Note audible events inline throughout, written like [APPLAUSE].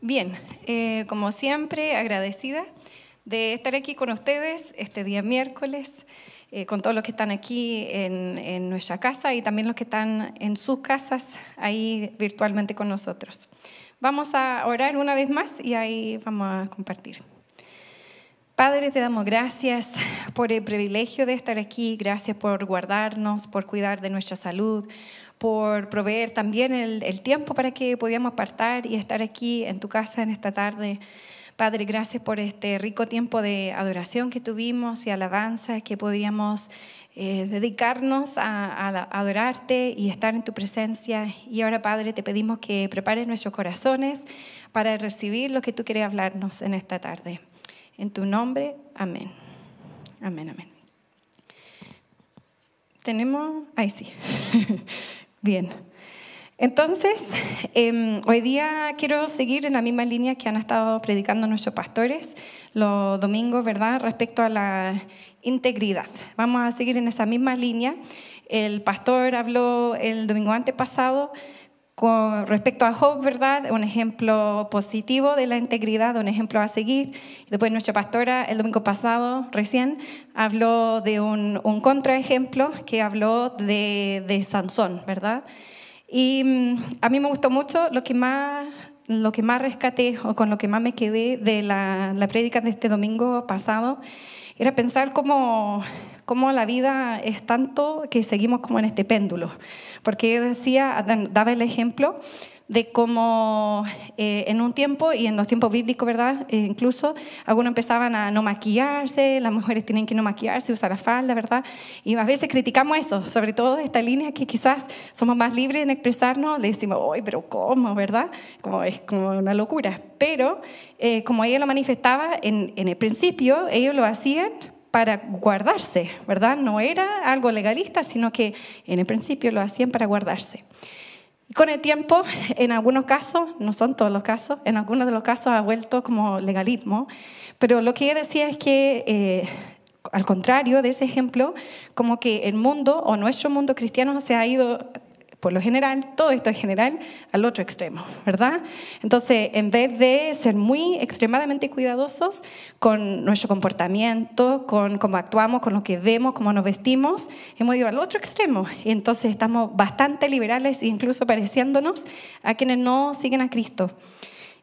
Bien, eh, como siempre, agradecida de estar aquí con ustedes este día miércoles, eh, con todos los que están aquí en, en, nuestra casa y también los que están en sus casas ahí virtualmente con nosotros. Vamos a orar una vez más y ahí vamos a compartir. Padre, te damos gracias por el privilegio de estar aquí, gracias por guardarnos, por cuidar de nuestra salud, por proveer también el, tiempo para que podíamos apartar y estar aquí en tu casa en esta tarde. Padre, gracias por este rico tiempo de adoración que tuvimos y alabanza que podíamos eh, dedicarnos a, adorarte y estar en tu presencia. Y ahora, Padre, te pedimos que prepares nuestros corazones para recibir lo que tú quieres hablarnos en esta tarde. En tu nombre, amén. Amén, amén. Tenemos, ahí sí. [LAUGHS] Bien. Entonces, em, hoy día quiero seguir en la misma línea que han estado predicando nuestros pastores los domingos, ¿verdad? Respecto a la integridad. Vamos a seguir en esa misma línea. El pastor habló el domingo antepasado con respecto a Job, ¿verdad? Un ejemplo positivo de la integridad, un ejemplo a seguir. Después nuestra pastora el domingo pasado recién habló de un, contraejemplo que habló de, Sansón, ¿verdad? Y mm, a mí me gustó mucho lo que más lo que más rescaté o con lo que más me quedé de la, la prédica de este domingo pasado era pensar cómo cómo la vida es tanto que seguimos como en este péndulo. Porque decía, daba el ejemplo de cómo eh, en un tiempo, y en los tiempos bíblicos, ¿verdad? Eh, incluso, algunos empezaban a no maquillarse, las mujeres tienen que no maquillarse, usar la falda, ¿verdad? Y a veces criticamos eso, sobre todo esta línea que quizás somos más libres en expresarnos, le decimos, ¡ay, pero cómo, ¿verdad? Como es como una locura. Pero, eh, como ella lo manifestaba en, en el principio, ellos lo hacían para guardarse, ¿verdad? No era algo legalista, sino que en el principio lo hacían para guardarse. con el tiempo, en algunos casos, no son todos los casos, en algunos de los casos ha vuelto como legalismo, pero lo que decía es que eh, al contrario de ese ejemplo, como que el mundo o nuestro mundo cristiano se ha ido por lo general, todo esto es general, al otro extremo, ¿verdad? Entonces, en vez de ser muy extremadamente cuidadosos con nuestro comportamiento, con cómo actuamos, con lo que vemos, cómo nos vestimos, hemos ido al otro extremo. Y entonces estamos bastante liberales, incluso pareciéndonos a quienes no siguen a Cristo.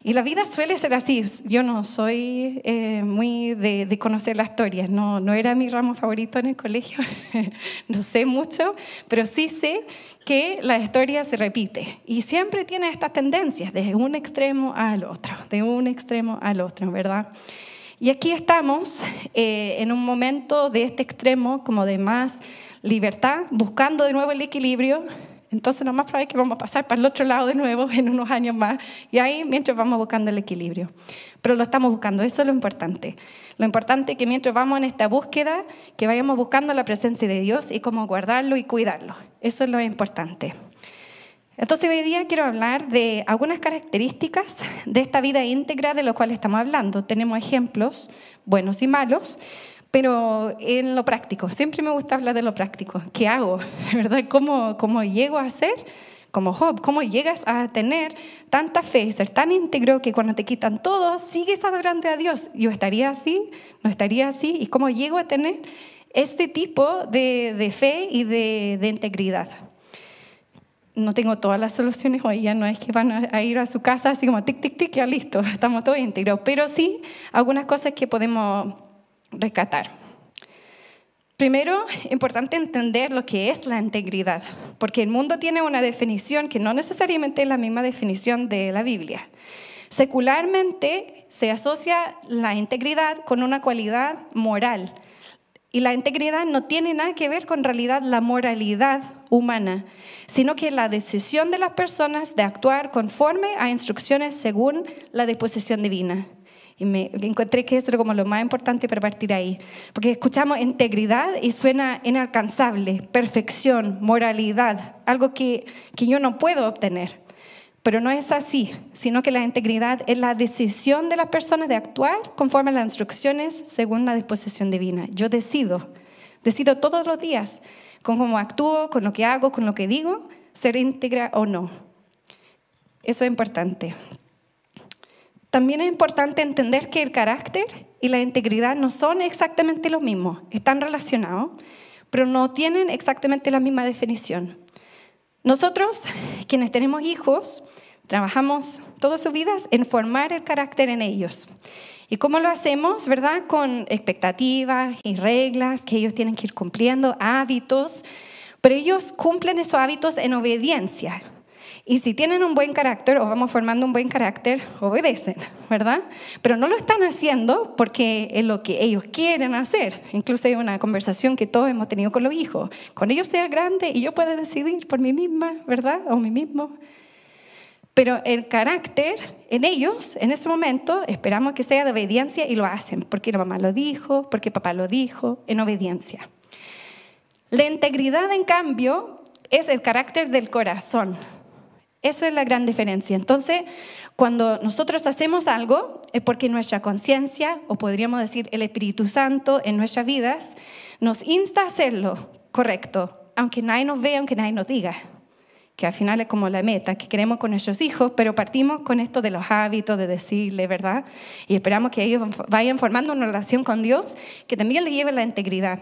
Y la vida suele ser así. Yo no soy eh, muy de, conocer la historia, no, no era mi ramo favorito en el colegio, [LAUGHS] no sé mucho, pero sí sé que la historia se repite y siempre tiene estas tendencias, de un extremo al otro, de un extremo al otro, ¿verdad? Y aquí estamos eh, en un momento de este extremo, como de más libertad, buscando de nuevo el equilibrio, entonces lo más probable es que vamos a pasar para el otro lado de nuevo [LAUGHS] en unos años más y ahí mientras vamos buscando el equilibrio. Pero lo estamos buscando, eso es lo importante. Lo importante es que mientras vamos en esta búsqueda, que vayamos buscando la presencia de Dios y cómo guardarlo y cuidarlo. Eso es lo importante. Entonces hoy día quiero hablar de algunas características de esta vida íntegra de lo cual estamos hablando. Tenemos ejemplos buenos y malos, pero en lo práctico, siempre me gusta hablar de lo práctico. ¿Qué hago? [LAUGHS] ¿Verdad? ¿Cómo, cómo llego a ser? como Job, cómo llegas a tener tanta fe, ser tan íntegro que cuando te quitan todo, sigues adorando a Dios. Yo estaría así, no estaría así, y cómo llego a tener este tipo de, de fe y de, de, integridad. No tengo todas las soluciones hoy, ya no es que van a ir a su casa así como tic, tic, tic, ya listo, [LAUGHS] estamos todos íntegros, pero sí algunas cosas que podemos recatar. Primero, importante entender lo que es la integridad, porque el mundo tiene una definición que no necesariamente es la misma definición de la Biblia. Secularmente se asocia la integridad con una cualidad moral, y la integridad no tiene nada que ver con realidad la moralidad humana, sino que la decisión de las personas de actuar conforme a instrucciones según la disposición divina. Y me encontré que eso era como lo más importante para partir ahí. Porque escuchamos integridad y suena inalcanzable, perfección, moralidad, algo que, que yo no puedo obtener. Pero no es así, sino que la integridad es la decisión de las personas de actuar conforme a las instrucciones según la disposición divina. Yo decido, decido todos los días con cómo actúo, con lo que hago, con lo que digo, ser íntegra o no. Eso es importante. También es importante entender que el carácter y la integridad no son exactamente lo mismo, están relacionados, pero no tienen exactamente la misma definición. Nosotros, quienes tenemos hijos, trabajamos todas sus vidas en formar el carácter en ellos. ¿Y cómo lo hacemos, verdad? Con expectativas y reglas que ellos tienen que ir cumpliendo, hábitos, pero ellos cumplen esos hábitos en obediencia. Y si tienen un buen carácter o vamos formando un buen carácter, obedecen, ¿verdad? Pero no lo están haciendo porque es lo que ellos quieren hacer. Incluso hay una conversación que todos hemos tenido con los hijos. con ellos sea grande y yo pueda decidir por mí misma, ¿verdad? O mí mismo. Pero el carácter en ellos, en ese momento, esperamos que sea de obediencia y lo hacen, porque la mamá lo dijo, porque papá lo dijo, en obediencia. La integridad, en cambio, es el carácter del corazón. Eso es la gran diferencia. Entonces, cuando nosotros hacemos algo, es porque nuestra conciencia, o podríamos decir el Espíritu Santo en nuestras vidas, nos insta a hacerlo correcto, aunque nadie nos vea, aunque nadie nos diga que al final es como la meta que queremos con nuestros hijos, pero partimos con esto de los hábitos, de decirle, ¿verdad? Y esperamos que ellos vayan formando una relación con Dios que también le lleve la integridad.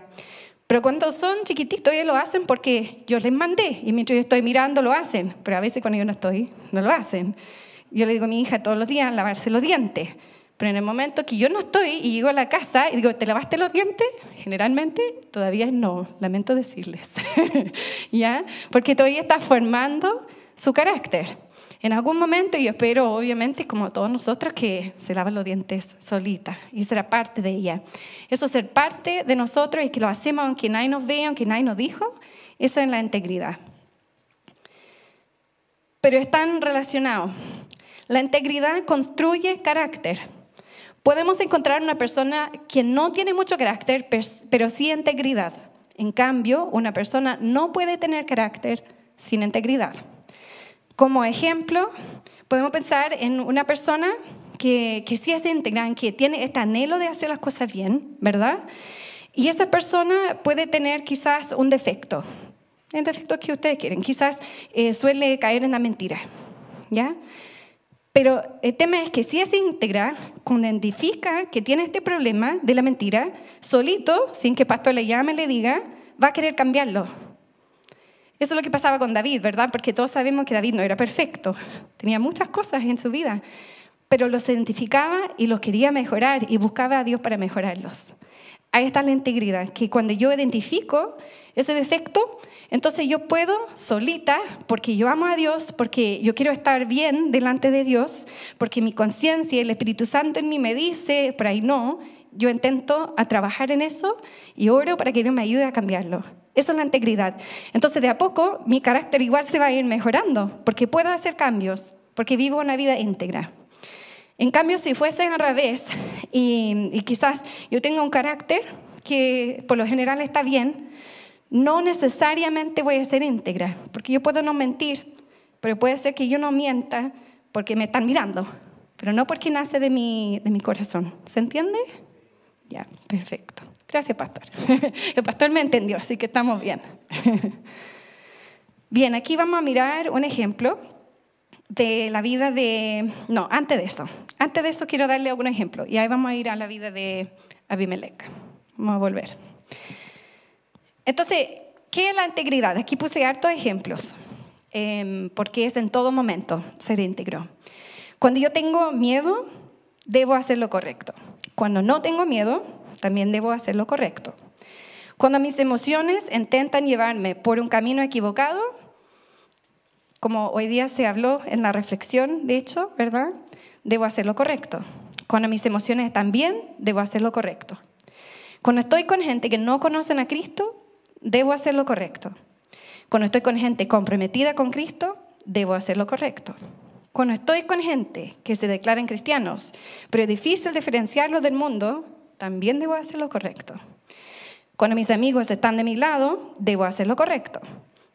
Pero cuando son chiquititos ellos lo hacen porque yo les mandé y mientras yo estoy mirando lo hacen, pero a veces cuando yo no estoy no lo hacen. Yo le digo a mi hija todos los días lavarse los dientes, pero en el momento que yo no estoy y llego a la casa y digo, ¿te lavaste los dientes? Generalmente todavía no, lamento decirles, [LAUGHS] ¿ya? Porque todavía está formando su carácter en algún momento, yo espero, obviamente, como todos nosotros, que se lave los dientes solita y será parte de ella. Eso ser parte de nosotros y que lo hacemos aunque nadie nos vea, aunque nadie nos dijo, eso es la integridad. Pero están relacionados. La integridad construye carácter. Podemos encontrar una persona que no tiene mucho carácter, pero sí integridad. En cambio, una persona no puede tener carácter sin integridad. Como ejemplo, podemos pensar en una persona que, que sí es íntegra, que tiene este anhelo de hacer las cosas bien, ¿verdad? Y esa persona puede tener quizás un defecto, el defecto que ustedes quieren, quizás eh, suele caer en la mentira, ¿ya? Pero el tema es que si es íntegra, cuando identifica que tiene este problema de la mentira, solito, sin que el Pastor le llame, le diga, va a querer cambiarlo, eso es lo que pasaba con David, ¿verdad? Porque todos sabemos que David no era perfecto, tenía muchas cosas en su vida, pero los identificaba y los quería mejorar y buscaba a Dios para mejorarlos. Ahí está la integridad, que cuando yo identifico ese defecto, entonces yo puedo solita, porque yo amo a Dios, porque yo quiero estar bien delante de Dios, porque mi conciencia y el Espíritu Santo en mí me dice, por ahí no, yo intento a trabajar en eso y oro para que Dios me ayude a cambiarlo. Esa es la integridad. Entonces, de a poco, mi carácter igual se va a ir mejorando, porque puedo hacer cambios, porque vivo una vida íntegra. En cambio, si fuese al revés, y, y quizás yo tenga un carácter que por lo general está bien, no necesariamente voy a ser íntegra, porque yo puedo no mentir, pero puede ser que yo no mienta porque me están mirando, pero no porque nace de mi, de mi corazón. ¿Se entiende? Ya, perfecto. Gracias, pastor. [LAUGHS] El pastor me entendió, así que estamos bien. [LAUGHS] Bien, aquí vamos a mirar un ejemplo de la vida de... No, antes de eso. Antes de eso quiero darle algún ejemplo. Y ahí vamos a ir a la vida de Abimelech. Vamos a volver. Entonces, ¿qué es la integridad? Aquí puse hartos ejemplos, em, porque es en todo momento ser íntegro. Cuando yo tengo miedo, debo hacer lo correcto. Cuando no tengo miedo, también debo hacer lo correcto. Cuando mis emociones intentan llevarme por un camino equivocado, como hoy día se habló en la reflexión, de hecho, ¿verdad? Debo hacer lo correcto. Cuando mis emociones también debo hacer lo correcto. Cuando estoy con gente que no conocen a Cristo, debo hacer lo correcto. Cuando estoy con gente comprometida con Cristo, debo hacer lo correcto. Cuando estoy con gente que se declaran cristianos, pero es difícil diferenciarlo del mundo, también debo hacer lo correcto. Cuando mis amigos están de mi lado, debo hacer lo correcto.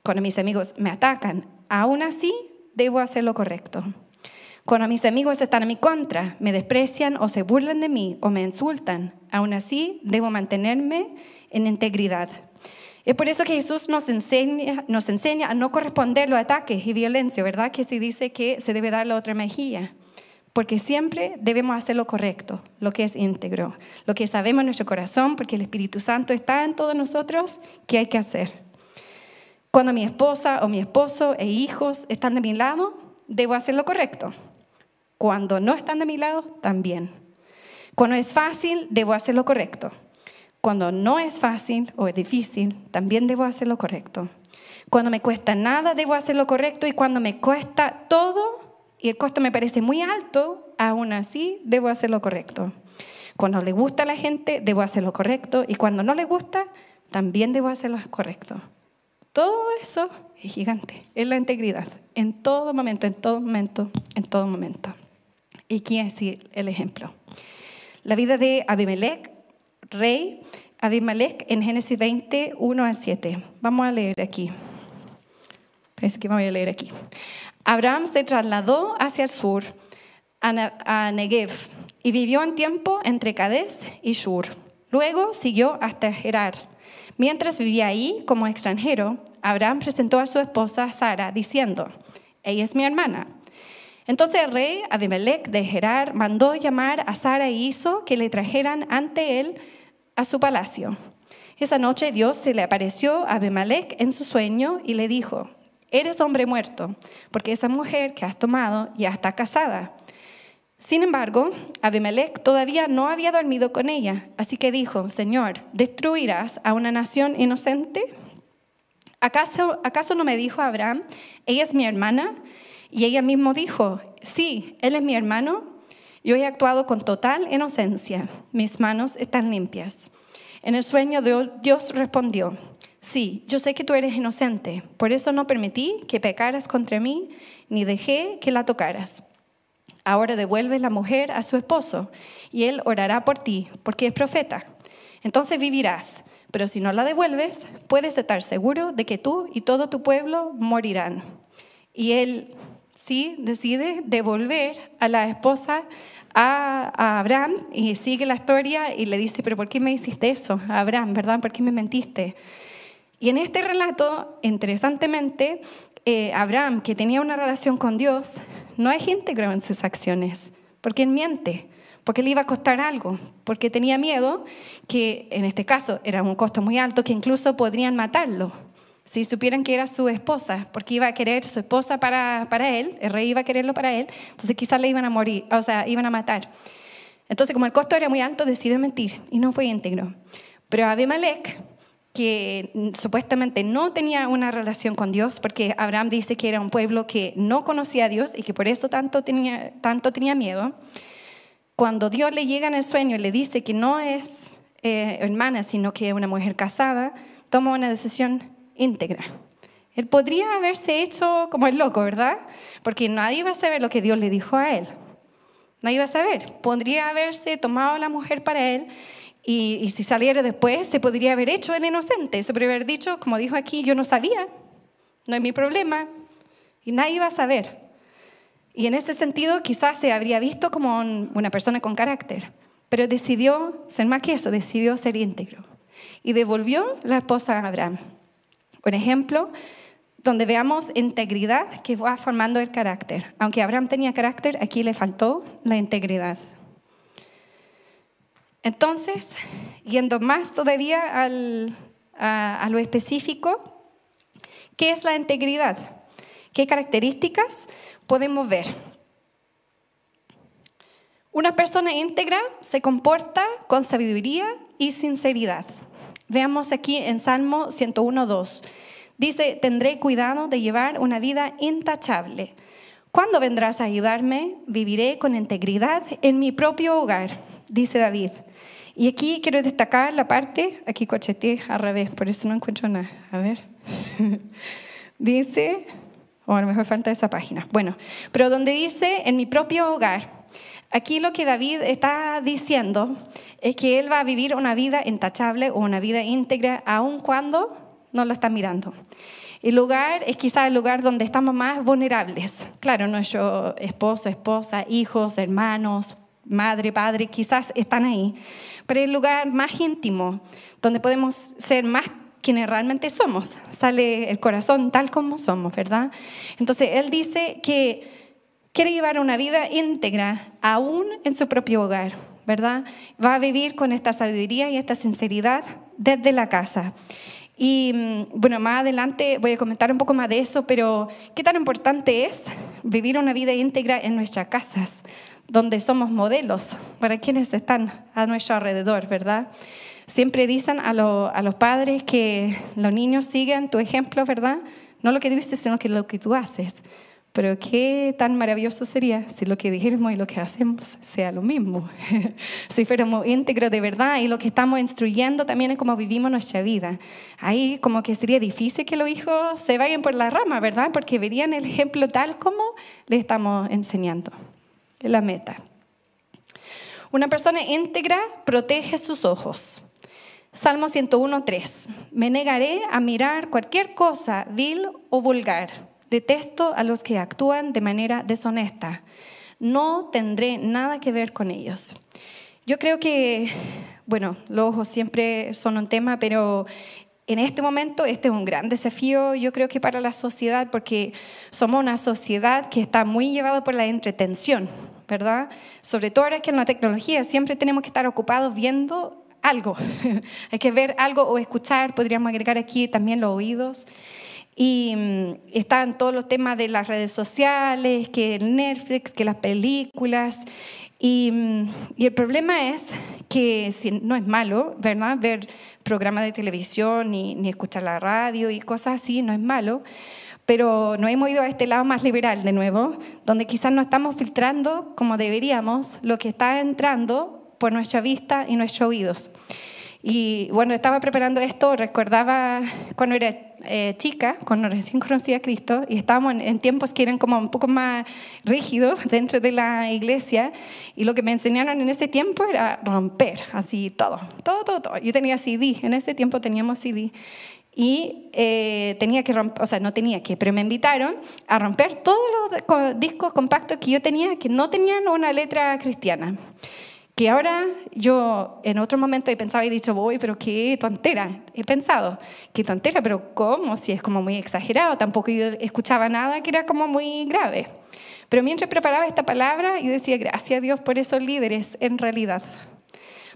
Cuando mis amigos me atacan, aún así, debo hacer lo correcto. Cuando mis amigos están a mi contra, me desprecian o se burlan de mí o me insultan, aún así, debo mantenerme en integridad. Es por eso que Jesús nos enseña, nos enseña a no corresponder los ataques y violencia, ¿verdad? Que se dice que se debe dar la otra mejilla porque siempre debemos hacer lo correcto, lo que es íntegro, lo que sabemos en nuestro corazón, porque el Espíritu Santo está en todos nosotros, que hay que hacer. Cuando mi esposa o mi esposo e hijos están de mi lado, debo hacer lo correcto. Cuando no están de mi lado, también. Cuando es fácil, debo hacer lo correcto. Cuando no es fácil o es difícil, también debo hacer lo correcto. Cuando me cuesta nada, debo hacer lo correcto. Y cuando me cuesta todo, y el costo me parece muy alto, aún así debo hacer lo correcto. Cuando le gusta a la gente, debo hacer lo correcto y cuando no le gusta, también debo hacerlo lo correcto. Todo eso es gigante, es la integridad, en todo momento, en todo momento, en todo momento. ¿Y quién es el ejemplo? La vida de Abimelech, rey Abimelech en Génesis 20, 1 al 7. Vamos a leer aquí. Parece que me voy a leer aquí. Abraham se trasladó hacia el sur, a Negev, y vivió un tiempo entre Cades y Shur. Luego siguió hasta Gerar. Mientras vivía ahí como extranjero, Abraham presentó a su esposa Sara, diciendo, Ella es mi hermana. Entonces el rey Abimelech de Gerar mandó llamar a Sara e hizo que le trajeran ante él a su palacio. Esa noche Dios se le apareció a Abimelech en su sueño y le dijo, eres hombre muerto, porque esa mujer que has tomado ya está casada. Sin embargo, Abimelech todavía no había dormido con ella, así que dijo, Señor, ¿destruirás a una nación inocente? ¿Acaso, ¿Acaso no me dijo Abraham, ella es mi hermana? Y ella mismo dijo, sí, él es mi hermano, yo he actuado con total inocencia, mis manos están limpias. En el sueño Dios respondió, Sí, yo sé que tú eres inocente, por eso no permití que pecaras contra mí, ni dejé que la tocaras. Ahora devuelve la mujer a su esposo, y él orará por ti, porque es profeta. Entonces vivirás, pero si no la devuelves, puedes estar seguro de que tú y todo tu pueblo morirán. Y él sí decide devolver a la esposa a, Abraham y sigue la historia y le dice, pero ¿por qué me hiciste eso, Abraham, verdad? ¿Por qué me mentiste? Y en este relato, interesantemente, eh, Abraham, que tenía una relación con Dios, no es íntegro en sus acciones, porque él miente, porque le iba a costar algo, porque tenía miedo, que en este caso era un costo muy alto, que incluso podrían matarlo si supieran que era su esposa, porque iba a querer su esposa para, para él, el rey iba a quererlo para él, entonces quizás le iban a morir, o sea, iban a matar. Entonces, como el costo era muy alto, decidió mentir y no fue íntegro. Pero Abimelech que supuestamente no tenía una relación con Dios, porque Abraham dice que era un pueblo que no conocía a Dios y que por eso tanto tenía, tanto tenía miedo, cuando Dios le llega en el sueño y le dice que no es eh, hermana, sino que es una mujer casada, toma una decisión íntegra. Él podría haberse hecho como el loco, ¿verdad? Porque nadie iba a saber lo que Dios le dijo a él. Nadie iba a saber. Podría haberse tomado la mujer para él y, si saliera después, se podría haber hecho el inocente, se podría haber dicho, como dijo aquí, yo no sabía, no es mi problema, y nadie va a saber. Y en ese sentido quizás se habría visto como una persona con carácter, pero decidió ser más que eso, decidió ser íntegro. Y devolvió la esposa a Abraham. por ejemplo donde veamos integridad que va formando el carácter. Aunque Abraham tenía carácter, aquí le faltó la integridad. Entonces, yendo más todavía a, lo específico, ¿qué es la integridad? ¿Qué características podemos ver? Una persona íntegra se comporta con sabiduría y sinceridad. Veamos aquí en Salmo 101.2. Dice, tendré cuidado de llevar una vida intachable. ¿Cuándo vendrás a ayudarme? Viviré con integridad en mi propio hogar dice David. Y aquí quiero destacar la parte, aquí cocheté al revés, por eso no encuentro nada. A ver. [LAUGHS] dice, o a lo mejor falta esa página. Bueno, pero donde dice en mi propio hogar. Aquí lo que David está diciendo es que él va a vivir una vida intachable o una vida íntegra, aun cuando no lo está mirando. El lugar es quizá el lugar donde estamos más vulnerables. Claro, nuestro esposo, esposa, hijos, hermanos, madre, padre, quizás están ahí, pero el lugar más íntimo, donde podemos ser más quienes realmente somos, sale el corazón tal como somos, ¿verdad? Entonces, Él dice que quiere llevar una vida íntegra, aún en su propio hogar, ¿verdad? Va a vivir con esta sabiduría y esta sinceridad desde la casa. Y mm, bueno, más adelante voy a comentar un poco más de eso, pero qué tan importante es vivir una vida íntegra en nuestras casas, donde somos modelos para quienes están a nuestro alrededor, ¿verdad? Siempre dicen a, los padres que los niños sigan tu ejemplo, ¿verdad? No lo que dices, sino que lo que tú haces. Pero qué tan maravilloso sería si lo que dijéramos y lo que hacemos sea lo mismo. [LAUGHS] si fuéramos íntegros de verdad y lo que estamos instruyendo también es cómo vivimos nuestra vida. Ahí como que sería difícil que los hijos se vayan por la rama, ¿verdad? Porque verían el ejemplo tal como le estamos enseñando la meta. Una persona íntegra protege sus ojos. Salmo 101.3. Me negaré a mirar cualquier cosa vil o vulgar. Detesto a los que actúan de manera deshonesta. No tendré nada que ver con ellos. Yo creo que, bueno, los ojos siempre son un tema, pero en este momento este es un gran desafío, yo creo que para la sociedad, porque somos una sociedad que está muy llevada por la entretención, ¿verdad? Sobre todo ahora que en la tecnología siempre tenemos que estar ocupados viendo algo. [LAUGHS] Hay que ver algo o escuchar, podríamos agregar aquí también los oídos. Y mm, están todos los temas de las redes sociales, que el Netflix, que las películas. Mm, y, el problema es que si no es malo, ¿verdad? Ver programas de televisión ni, ni escuchar la radio y cosas así no es malo, pero no hemos ido a este lado más liberal de nuevo, donde quizás no estamos filtrando como deberíamos lo que está entrando por nuestra vista y nuestros oídos. Y bueno, estaba preparando esto, recordaba cuando era eh, chica, cuando recién conocía a Cristo, y estábamos en, tiempos que eran como un poco más rígidos [LAUGHS] dentro de la iglesia, y lo que me enseñaron en ese tiempo era romper, así todo, todo, todo, todo. Yo tenía CD, en ese tiempo teníamos CD, y eh, tenía que romper, o sea, no tenía que, pero me invitaron a romper todos los discos compactos que yo tenía que no tenían una letra cristiana que ahora yo en otro momento he pensado y he dicho, voy, pero qué tontera. He pensado, qué tontera, pero ¿cómo? Si es como muy exagerado, tampoco yo escuchaba nada que era como muy grave. Pero mientras preparaba esta palabra, yo decía, gracias a Dios por esos líderes en realidad.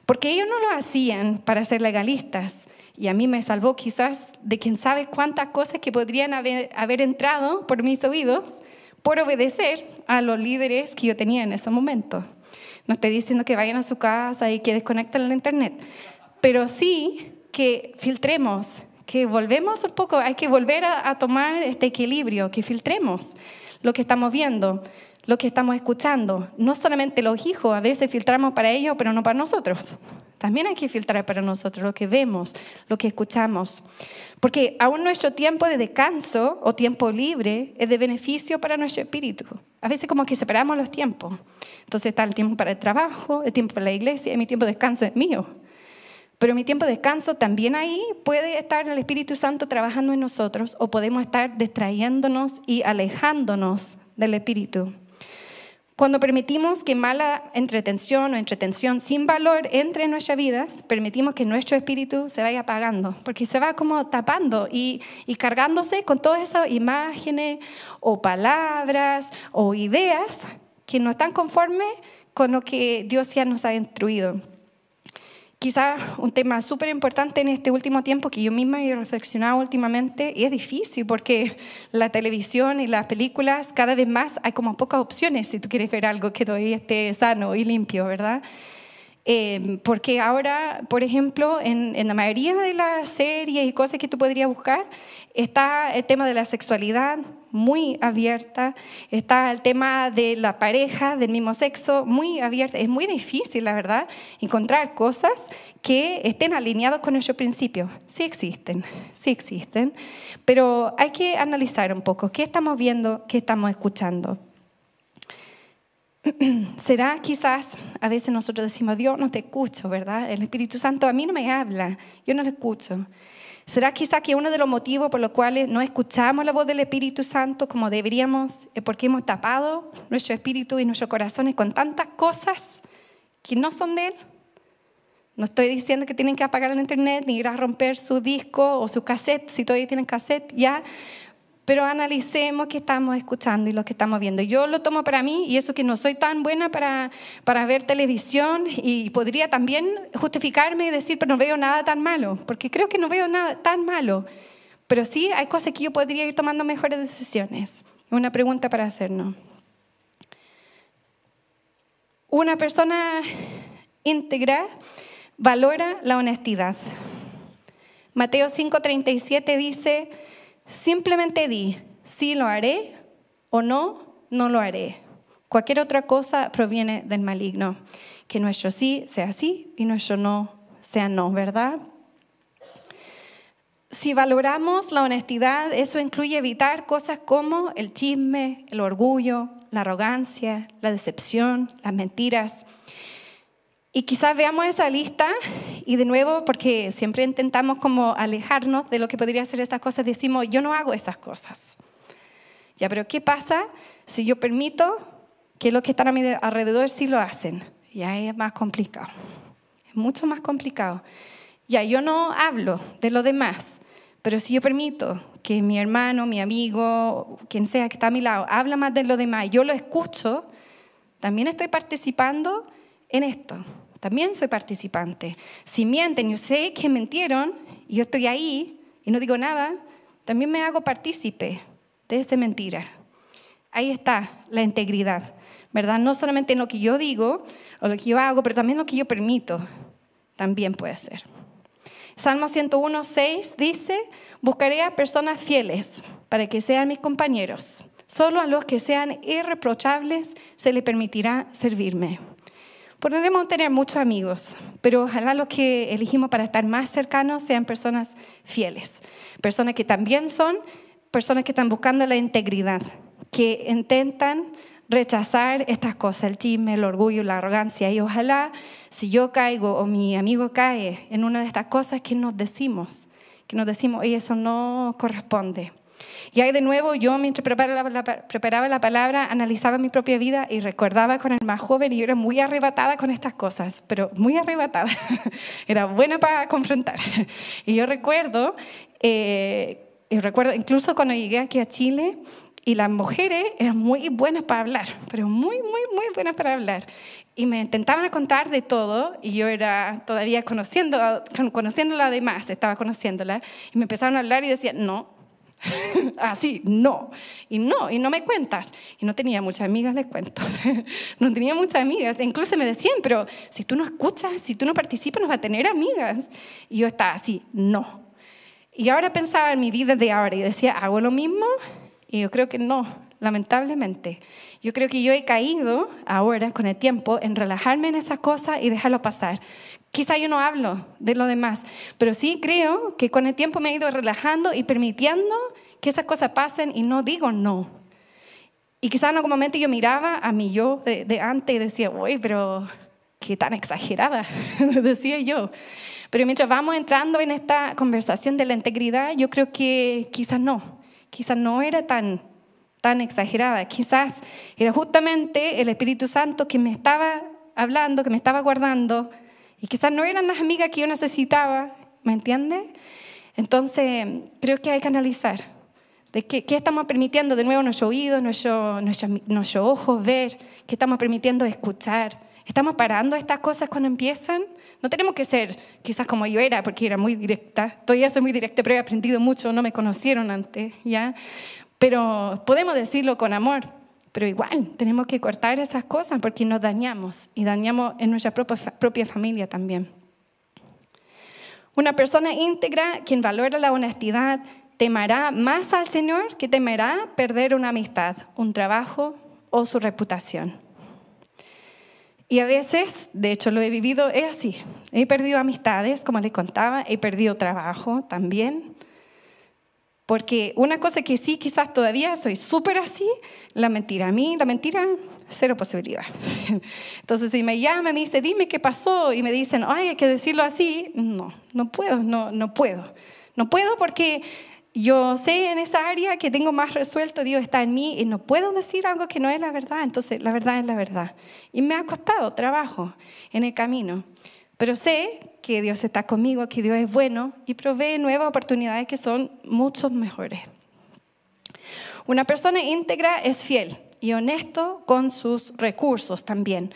Porque ellos no lo hacían para ser legalistas. Y a mí me salvó quizás de quién sabe cuántas cosas que podrían haber entrado por mis oídos por obedecer a los líderes que yo tenía en ese momento. No estoy diciendo que vayan a su casa y que desconecten la internet, pero sí que filtremos, que volvemos un poco, hay que volver a, a tomar este equilibrio, que filtremos lo que estamos viendo, lo que estamos escuchando. No solamente los hijos, a veces filtramos para ellos, pero no para nosotros. También hay que filtrar para nosotros lo que vemos, lo que escuchamos. Porque aún nuestro tiempo de descanso o tiempo libre es de beneficio para nuestro espíritu. A veces como que separamos los tiempos. Entonces está el tiempo para el trabajo, el tiempo para la iglesia y mi tiempo de descanso es mío. Pero mi tiempo de descanso también ahí puede estar el Espíritu Santo trabajando en nosotros o podemos estar distrayéndonos y alejándonos del Espíritu. Cuando permitimos que mala entretención o entretención sin valor entre en nuestras vidas, permitimos que nuestro espíritu se vaya apagando, porque se va como tapando y, y cargándose con todas esas imágenes o palabras o ideas que no están conforme con lo que Dios ya nos ha instruido. Quizá un tema súper importante en este último tiempo que yo misma he reflexionado últimamente, y es difícil porque la televisión y las películas cada vez más hay como pocas opciones si tú quieres ver algo que esté sano y limpio, ¿verdad? Em, porque ahora, por ejemplo, en, la mayoría de las series y cosas que tú podrías buscar, está el tema de la sexualidad muy abierta, está el tema de la pareja del mismo sexo muy abierta. Es muy difícil, la verdad, encontrar cosas que estén alineados con nuestros principios. Sí existen, sí existen, pero hay que analizar un poco qué estamos viendo, qué estamos escuchando. [CLEARS THROAT] Será quizás, a veces nosotros decimos, Dios no te escucho, ¿verdad? El Espíritu Santo a mí no me habla, yo no lo escucho. ¿Será quizás que uno de los motivos por los cuales no escuchamos la voz del Espíritu Santo como deberíamos es porque hemos tapado nuestro espíritu y nuestros corazones con tantas cosas que no son de Él? No estoy diciendo que tienen que apagar el internet ni ir a romper su disco o su cassette, si todavía tienen cassette, ya pero analicemos qué estamos escuchando y lo que estamos viendo. Yo lo tomo para mí y eso que no soy tan buena para, para ver televisión y podría también justificarme y decir, pero no veo nada tan malo, porque creo que no veo nada tan malo. Pero sí hay cosas que yo podría ir tomando mejores decisiones. Una pregunta para hacernos. Una persona íntegra valora la honestidad. Mateo 5:37 dice, Simplemente di, sí lo haré o no, no lo haré. Cualquier otra cosa proviene del maligno. Que nuestro sí sea sí y nuestro no sea no, ¿verdad? Si valoramos la honestidad, eso incluye evitar cosas como el chisme, el orgullo, la arrogancia, la decepción, las mentiras. Y quizás veamos esa lista y de nuevo, porque siempre intentamos como alejarnos de lo que podría ser estas cosas, decimos, yo no hago esas cosas. Ya, pero ¿qué pasa si yo permito que los que están a mi alrededor sí lo hacen? Ya es más complicado, es mucho más complicado. Ya, yo no hablo de lo demás, pero si yo permito que mi hermano, mi amigo, quien sea que está a mi lado, habla más de lo demás, yo lo escucho, también estoy participando en esto también soy participante. Si mienten, yo sé que mintieron y yo estoy ahí y no digo nada, también me hago partícipe de esa mentira. Ahí está la integridad, ¿verdad? No solamente en lo que yo digo o lo que yo hago, pero también en lo que yo permito, también puede ser. Salmo 101, 6 dice, buscaré a personas fieles para que sean mis compañeros. Solo a los que sean irreprochables se les permitirá servirme. Podríamos tener muchos amigos, pero ojalá los que elegimos para estar más cercanos sean personas fieles, personas que también son personas que están buscando la integridad, que intentan rechazar estas cosas, el chisme, el orgullo, la arrogancia. Y ojalá si yo caigo o mi amigo cae en una de estas cosas que nos decimos, que nos decimos, oye, eso no corresponde. Y ahí de nuevo yo mientras preparaba la, palabra, analizaba mi propia vida y recordaba con el más joven y yo era muy arrebatada con estas cosas, pero muy arrebatada. [LAUGHS] Era buena para confrontar. [LAUGHS] Y yo recuerdo, eh, y recuerdo incluso cuando llegué aquí a Chile, y las mujeres eran muy buenas para hablar, pero muy, muy, muy buenas para hablar. Y me intentaban contar de todo y yo era todavía conociendo, conociéndola además, estaba conociéndola. Y me empezaron a hablar y decía, no, Así, [LAUGHS] ah, no. Y no, y no me cuentas. Y no tenía muchas amigas, les cuento. [LAUGHS] no tenía muchas amigas. E incluso me decían, pero si tú no escuchas, si tú no participas, no vas a tener amigas. Y yo estaba así, no. Y ahora pensaba en mi vida de ahora y decía, ¿hago lo mismo? Y yo creo que no, lamentablemente. Yo creo que yo he caído ahora con el tiempo en relajarme en esas cosas y dejarlo pasar. Quizá yo no hablo de lo demás, pero sí creo que con el tiempo me he ido relajando y permitiendo que esas cosas pasen y no digo no. Y quizás en algún momento yo miraba a mi yo de, de antes y decía, uy, pero qué tan exagerada, [LAUGHS] decía yo. Pero mientras vamos entrando en esta conversación de la integridad, yo creo que quizás no, quizás no era tan, tan exagerada, quizás era justamente el Espíritu Santo que me estaba hablando, que me estaba guardando y quizás no eran las amigas que yo necesitaba, ¿me entiendes? Entonces, creo que hay que analizar de qué, estamos permitiendo de nuevo nuestros oídos, nuestros ojos ver, qué estamos permitiendo escuchar. ¿Estamos parando estas cosas cuando empiezan? No tenemos que ser quizás como yo era, porque era muy directa. Todavía soy muy directa, pero he aprendido mucho, no me conocieron antes, ¿ya? Pero podemos decirlo con amor, pero igual tenemos que cortar esas cosas porque nos dañamos y dañamos en nuestra propia familia también. Una persona íntegra, quien valora la honestidad, temerá más al Señor que temerá perder una amistad, un trabajo o su reputación. Y a veces, de hecho lo he vivido, es así. He perdido amistades, como les contaba, he perdido trabajo también. Porque una cosa que sí, quizás todavía soy súper así, la mentira. A mí la mentira, cero posibilidad. [LAUGHS] Entonces, si me llama y me dice, dime qué pasó, y me dicen, ay, hay que decirlo así, no, no puedo, no, no puedo. No puedo porque yo sé en esa área que tengo más resuelto, Dios está en mí y no puedo decir algo que no es la verdad. Entonces, la verdad es la verdad. Y me ha costado trabajo en el camino. Pero sé que Dios está conmigo, que Dios es bueno y provee nuevas oportunidades que son mucho mejores. Una persona íntegra es fiel y honesto con sus recursos también.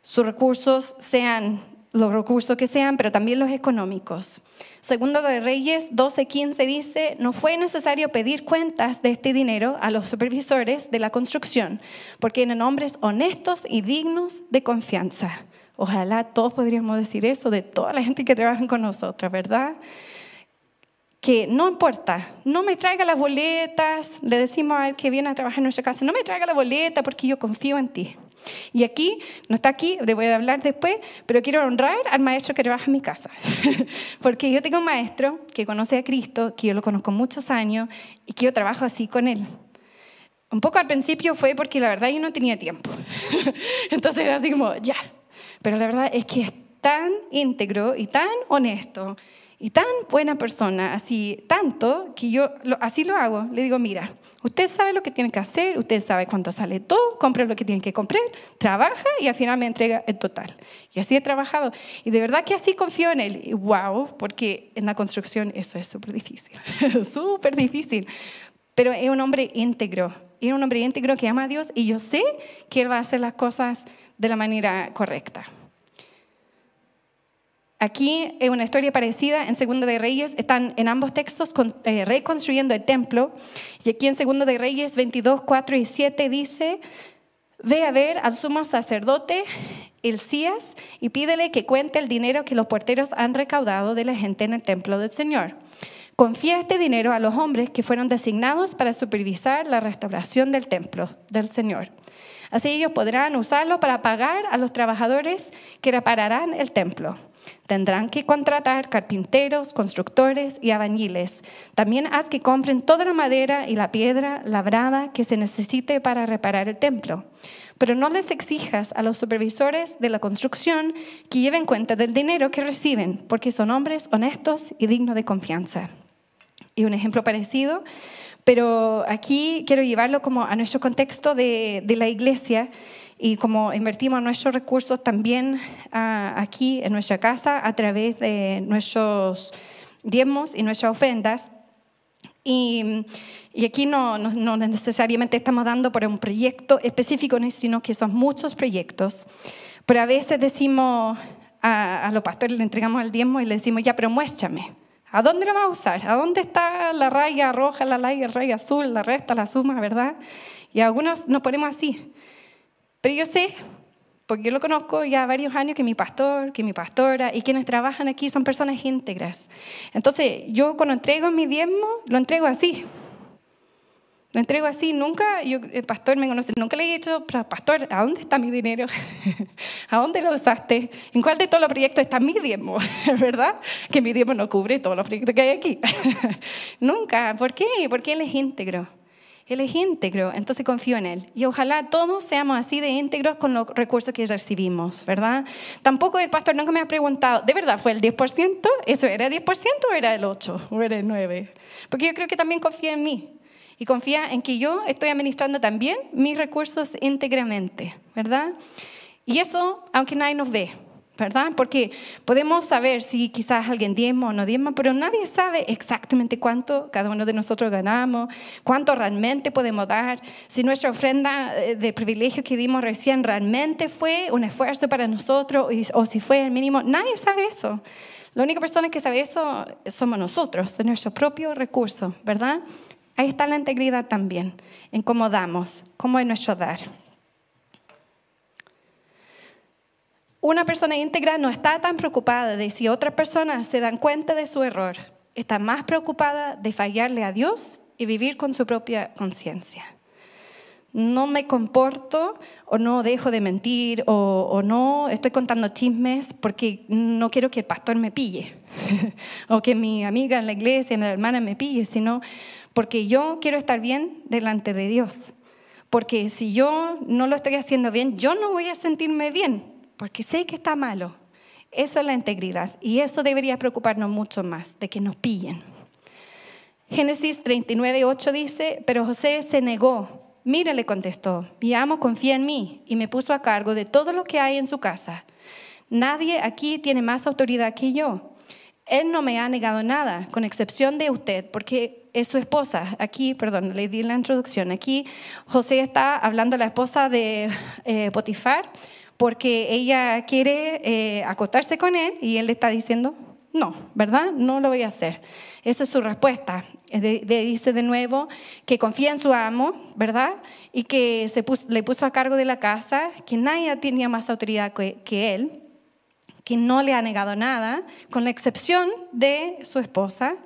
Sus recursos sean los recursos que sean, pero también los económicos. Segundo de Reyes 12:15 dice, no fue necesario pedir cuentas de este dinero a los supervisores de la construcción, porque eran hombres honestos y dignos de confianza. Ojalá todos podríamos decir eso de toda la gente que trabaja con nosotros, ¿verdad? Que no importa, no me traiga las boletas, le decimos a él que viene a trabajar en nuestra casa, no me traiga la boleta porque yo confío en ti. Y aquí, no está aquí, le voy a hablar después, pero quiero honrar al maestro que trabaja en mi casa. [LAUGHS] porque yo tengo un maestro que conoce a Cristo, que yo lo conozco muchos años y que yo trabajo así con él. Un poco al principio fue porque la verdad yo no tenía tiempo. [LAUGHS] Entonces era así como, ya, pero la verdad es que es tan íntegro y tan honesto y tan buena persona, así tanto, que yo así lo hago. Le digo, mira, usted sabe lo que tiene que hacer, usted sabe cuánto sale todo, compre lo que tiene que comprar, trabaja y al final me entrega el total. Y así he trabajado. Y de verdad que así confío en él. wow, porque en la construcción eso es súper difícil, [LAUGHS] súper difícil. Pero es un hombre íntegro, es un hombre íntegro que ama a Dios y yo sé que él va a hacer las cosas de la manera correcta. Aquí es una historia parecida en Segundo de Reyes. Están en ambos textos eh, reconstruyendo el templo. Y aquí en Segundo de Reyes 22, 4 y 7 dice, ve a ver al sumo sacerdote Elías y pídele que cuente el dinero que los porteros han recaudado de la gente en el templo del Señor. Confía este dinero a los hombres que fueron designados para supervisar la restauración del templo del Señor. Así ellos podrán usarlo para pagar a los trabajadores que repararán el templo. Tendrán que contratar carpinteros, constructores y abañiles También haz que compren toda la madera y la piedra labrada que se necesite para reparar el templo. Pero no les exijas a los supervisores de la construcción que lleven cuenta del dinero que reciben, porque son hombres honestos y dignos de confianza. Y un ejemplo parecido, pero aquí quiero llevarlo como a nuestro contexto de, de la iglesia y como invertimos nuestros recursos también ah, aquí en nuestra casa a través de nuestros diezmos y nuestras ofrendas. Y, y aquí no, necesariamente estamos dando por un proyecto específico, sino que son muchos proyectos. Pero a veces decimos a, a los pastores, le entregamos el diezmo y le decimos, ya, pero muéstrame. ¿A dónde lo vas a usar? ¿A dónde está la raya roja, la raya azul, la resta, la suma, verdad? Y algunos nos ponemos así. Pero yo sé, porque yo lo conozco ya varios años, que mi pastor, que mi pastora y quienes trabajan aquí son personas íntegras. Entonces, yo cuando entrego mi diezmo, lo entrego así. Lo entrego así, nunca, yo, el pastor me conoce, nunca le he dicho, pastor, ¿a dónde está mi dinero? [LAUGHS] ¿A dónde lo usaste? ¿En cuál de todos los proyectos está mi diezmo? [LAUGHS] ¿Verdad? Que mi diezmo no cubre todos los proyectos que hay aquí. [LAUGHS] nunca, ¿por qué? Porque Él es íntegro. Él es íntegro, entonces confío en Él. Y ojalá todos seamos así de íntegros con los recursos que recibimos, ¿verdad? Tampoco el pastor nunca me ha preguntado, ¿de verdad fue el 10%? ¿Eso era el 10% o era el 8% o era el 9%? Porque yo creo que también confía en mí y confía en que yo estoy administrando también mis recursos íntegramente, ¿verdad? Y eso, aunque nadie nos ve, ¿verdad? Porque podemos saber si quizás alguien diezma o no diezma, pero nadie sabe exactamente cuánto cada uno de nosotros ganamos, cuánto realmente podemos dar, si nuestra ofrenda eh, de privilegio que dimos recién realmente fue un esfuerzo para nosotros o si fue el mínimo. Nadie sabe eso. La única persona que sabe eso somos nosotros, de nuestros propios recursos, ¿verdad? Ahí está la integridad también, en cómo damos, cómo es nuestro dar. Una persona íntegra no está tan preocupada de si otras personas se dan cuenta de su error, está más preocupada de fallarle a Dios y vivir con su propia conciencia. No me comporto o no dejo de mentir o, no estoy contando chismes porque no quiero que el pastor me pille [LAUGHS] o que mi amiga en la iglesia, mi hermana me pille, sino porque yo quiero estar bien delante de Dios. Porque si yo no lo estoy haciendo bien, yo no voy a sentirme bien, porque sé que está malo. Eso es la integridad y eso debería preocuparnos mucho más, de que nos pillen. Génesis 39, 8 dice, pero José se negó. Mira, le contestó, mi amo confía en mí y me puso a cargo de todo lo que hay en su casa. Nadie aquí tiene más autoridad que yo. Él no me ha negado nada, con excepción de usted, porque es su esposa. Aquí, perdón, le di la introducción. Aquí José está hablando a la esposa de eh, Potifar porque ella quiere eh, acostarse con él y él le está diciendo, no, ¿verdad? No lo voy a hacer. Esa es su respuesta. De, dice de nuevo que confía en su amo, ¿verdad? Y que se le puso a cargo de la casa, que nadie tenía más autoridad que él, que no le ha negado nada, con la excepción de su esposa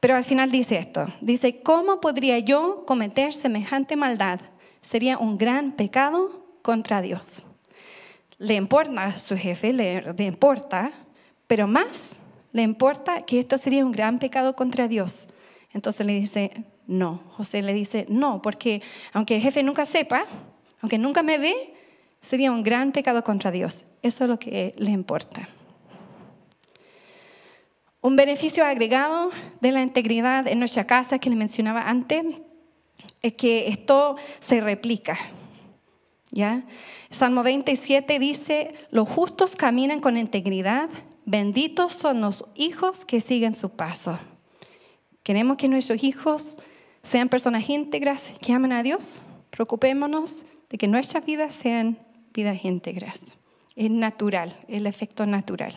pero al final dice esto, dice, ¿cómo podría yo cometer semejante maldad? Sería un gran pecado contra Dios. Le importa a su jefe, le, le importa, pero más le importa que esto sería un gran pecado contra Dios. Entonces le dice, no. José le dice, no, porque aunque el jefe nunca sepa, aunque nunca me ve, sería un gran pecado contra Dios. Eso es lo que le importa. Un beneficio agregado de la integridad en nuestra casa que le mencionaba antes es que esto se replica. ¿Ya? Salmo 27 dice, los justos caminan con integridad, benditos son los hijos que siguen su paso. Queremos que nuestros hijos sean personas íntegras, que amen a Dios. Preocupémonos de que nuestras vidas sean vidas íntegras. Es natural, el efecto natural.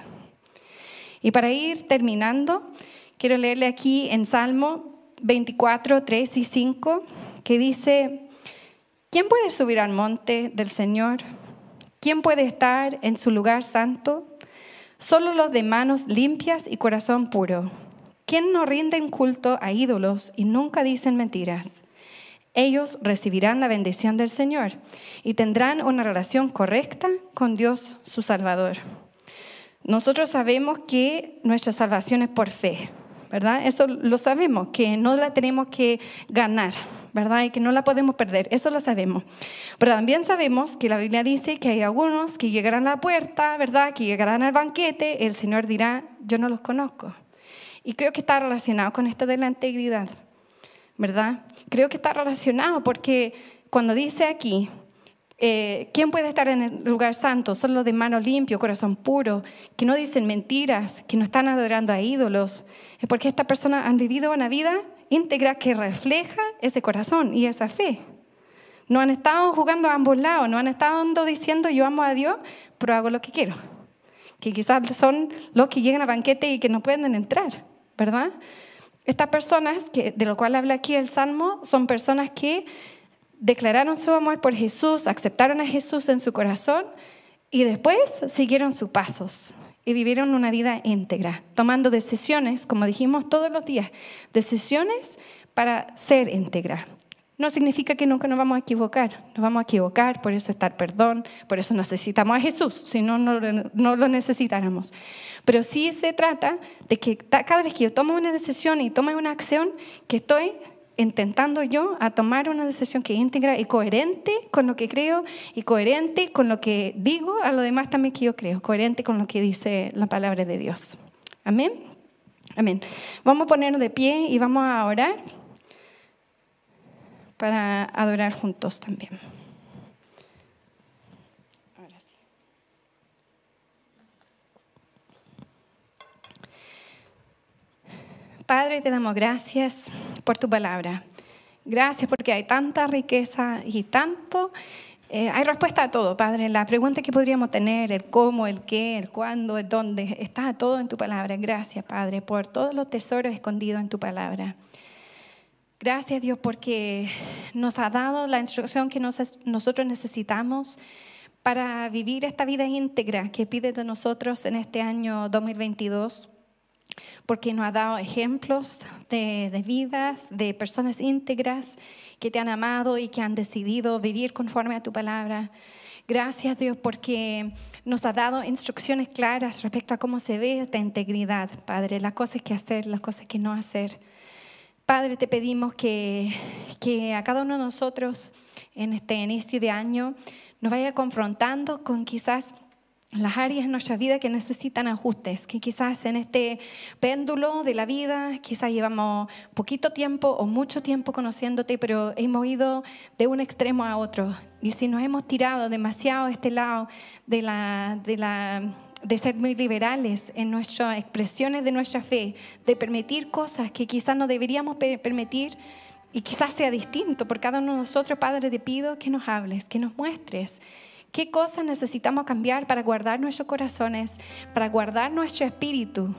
Y para ir terminando, quiero leerle aquí en Salmo 24, 3 y 5, que dice, ¿quién puede subir al monte del Señor? ¿Quién puede estar en su lugar santo? Solo los de manos limpias y corazón puro. ¿Quién no rinde culto a ídolos y nunca dicen mentiras? Ellos recibirán la bendición del Señor y tendrán una relación correcta con Dios su Salvador. Nosotros sabemos que nuestra salvación es por fe, ¿verdad? Eso lo sabemos, que no la tenemos que ganar, ¿verdad? Y que no la podemos perder, eso lo sabemos. Pero también sabemos que la Biblia dice que hay algunos que llegarán a la puerta, ¿verdad? Que llegarán al banquete, el Señor dirá, yo no los conozco. Y creo que está relacionado con esto de la integridad, ¿verdad? Creo que está relacionado porque cuando dice aquí, eh, ¿Quién puede estar en el lugar santo? Son los de mano limpio, corazón puro, que no dicen mentiras, que no están adorando a ídolos. Es porque estas personas han vivido una vida íntegra que refleja ese corazón y esa fe. No han estado jugando a ambos lados, no han estado diciendo yo amo a Dios, pero hago lo que quiero. Que quizás son los que llegan al banquete y que no pueden entrar, ¿verdad? Estas personas, que, de lo cual habla aquí el Salmo, son personas que declararon su amor por Jesús, aceptaron a Jesús en su corazón y después siguieron sus pasos y vivieron una vida íntegra, tomando decisiones, como dijimos todos los días, decisiones para ser íntegra. No significa que nunca nos vamos a equivocar, nos vamos a equivocar, por eso estar perdón, por eso necesitamos a Jesús, si no, no, lo necesitáramos. Pero sí se trata de que cada vez que yo tomo una decisión y tomo una acción, que estoy intentando yo a tomar una decisión que integra íntegra y coherente con lo que creo y coherente con lo que digo a lo demás también que yo creo, coherente con lo que dice la palabra de Dios. Amén. Amén. Vamos a ponernos de pie y vamos a orar para adorar juntos también. Padre, te damos gracias por tu palabra. Gracias porque hay tanta riqueza y tanto. Eh, hay respuesta a todo, Padre. La pregunta que podríamos tener, el cómo, el qué, el cuándo, el dónde, está todo en tu palabra. Gracias, Padre, por todos los tesoros escondidos en tu palabra. Gracias, Dios, porque nos ha dado la instrucción que nosotros necesitamos para vivir esta vida íntegra que pide de nosotros en este año 2022 porque nos ha dado ejemplos de, de, vidas, de personas íntegras que te han amado y que han decidido vivir conforme a tu palabra. Gracias Dios porque nos ha dado instrucciones claras respecto a cómo se ve esta integridad, Padre, las cosas que hacer, las cosas que no hacer. Padre, te pedimos que, que a cada uno de nosotros en este inicio de año nos vaya confrontando con quizás las áreas de nuestra vida que necesitan ajustes, que quizás en este péndulo de la vida, quizás llevamos poquito tiempo o mucho tiempo conociéndote, pero hemos ido de un extremo a otro. Y si nos hemos tirado demasiado a este lado de, la, la, de ser muy liberales en nuestras expresiones de nuestra fe, de permitir cosas que quizás no deberíamos permitir, y quizás sea distinto por cada uno de nosotros, Padre, te pido que nos hables, que nos muestres ¿Qué cosas necesitamos cambiar para guardar nuestros corazones, para guardar nuestro espíritu,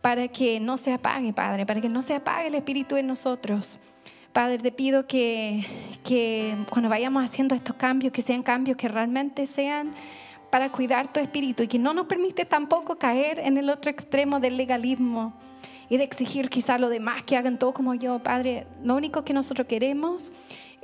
para que no se apague, Padre, para que no se apague el espíritu en nosotros? Padre, te pido que, que cuando vayamos haciendo estos cambios, que sean cambios que realmente sean para cuidar tu espíritu y que no nos permite tampoco caer en el otro extremo del legalismo y de exigir quizá lo demás que hagan todo como yo, Padre. Lo único que nosotros queremos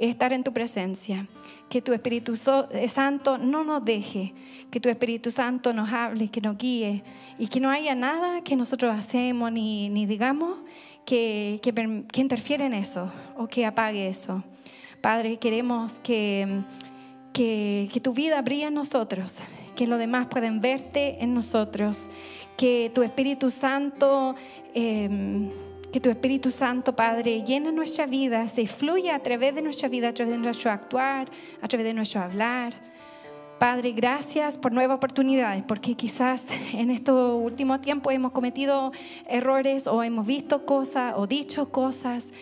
estar en tu presencia. Que tu Espíritu eh, Santo no nos deje, que tu Espíritu Santo nos hable, que nos guíe y que no haya nada que nosotros hacemos ni, digamos que, que, en eso o que apague eso. Padre, queremos que, que, tu vida brille en nosotros, que los demás puedan verte en nosotros, que tu Espíritu Santo... Em, que tu Espíritu Santo, Padre, llena nuestra vida, se fluya a través de nuestra vida, a través de nuestro actuar, a través de nuestro hablar. Padre, gracias por nuevas oportunidades, porque quizás en estos último tiempo hemos cometido errores o hemos visto cosas o dicho cosas.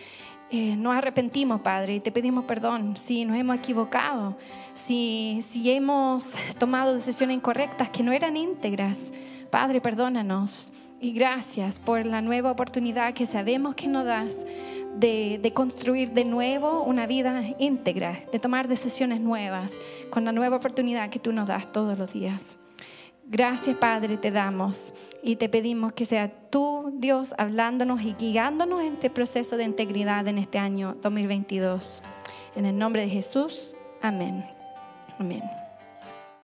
Eh, nos arrepentimos, Padre, y te pedimos perdón si nos hemos equivocado, si, si hemos tomado decisiones incorrectas que no eran íntegras. Padre, perdónanos y gracias por la nueva oportunidad que sabemos que nos das de, construir de nuevo una vida íntegra, de tomar decisiones nuevas con la nueva oportunidad que tú nos das todos los días. Gracias Padre, te damos y te pedimos que sea tú, Dios, hablándonos y guiándonos en este proceso de integridad en este año 2022. En el nombre de Jesús, amén. Amén.